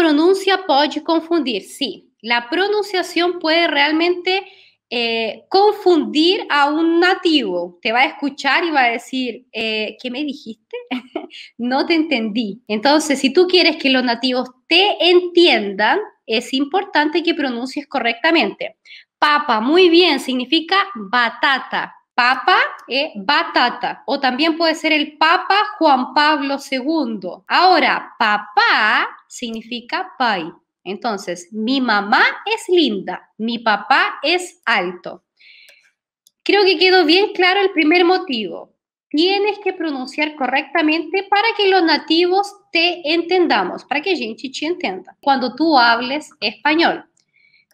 pronuncia puede confundir, sí. La pronunciación puede realmente eh, confundir a un nativo. Te va a escuchar y va a decir, eh, ¿qué me dijiste? no te entendí. Entonces, si tú quieres que los nativos te entiendan, es importante que pronuncies correctamente. Papa, muy bien, significa batata. Papa batata. O también puede ser el Papa Juan Pablo II. Ahora, papá significa pai. Entonces, mi mamá es linda, mi papá es alto. Creo que quedó bien claro el primer motivo. Tienes que pronunciar correctamente para que los nativos te entendamos, para que gente te entienda cuando tú hables español.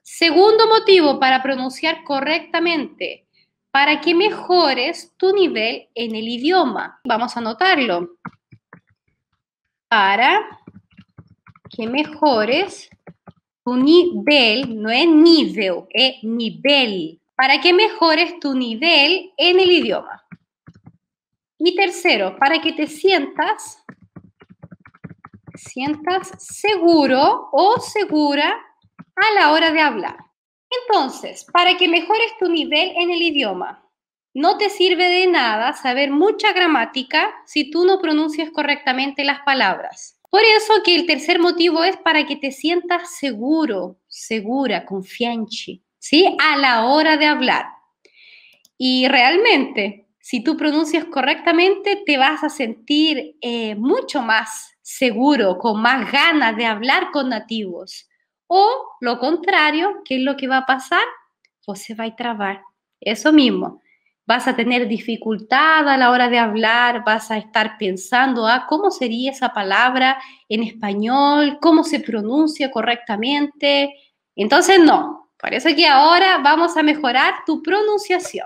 Segundo motivo para pronunciar correctamente, para que mejores tu nivel en el idioma. Vamos a anotarlo. Para que mejores tu nivel, no es nivel, es nivel, para que mejores tu nivel en el idioma. Y tercero, para que te sientas, sientas seguro o segura a la hora de hablar. Entonces, para que mejores tu nivel en el idioma, no te sirve de nada saber mucha gramática si tú no pronuncias correctamente las palabras. Por eso que el tercer motivo es para que te sientas seguro, segura, confiante, ¿sí? A la hora de hablar. Y realmente, si tú pronuncias correctamente, te vas a sentir eh, mucho más seguro, con más ganas de hablar con nativos. O lo contrario, ¿qué es lo que va a pasar? se va a trabar. Eso mismo vas a tener dificultad a la hora de hablar, vas a estar pensando, ah, ¿cómo sería esa palabra en español? ¿Cómo se pronuncia correctamente? Entonces, no, por eso que ahora vamos a mejorar tu pronunciación.